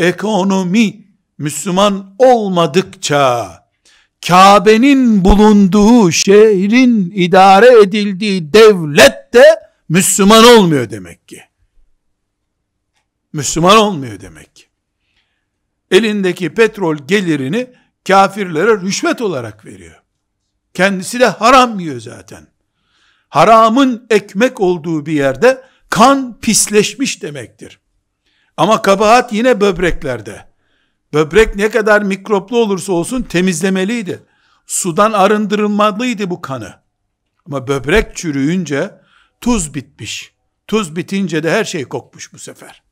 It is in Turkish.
ekonomi Müslüman olmadıkça Kabe'nin bulunduğu şehrin idare edildiği devlet de Müslüman olmuyor demek ki. Müslüman olmuyor demek ki. Elindeki petrol gelirini kafirlere rüşvet olarak veriyor. Kendisi de haram yiyor zaten. Haramın ekmek olduğu bir yerde kan pisleşmiş demektir. Ama kabahat yine böbreklerde. Böbrek ne kadar mikroplu olursa olsun temizlemeliydi. Sudan arındırılmalıydı bu kanı. Ama böbrek çürüyünce tuz bitmiş. Tuz bitince de her şey kokmuş bu sefer.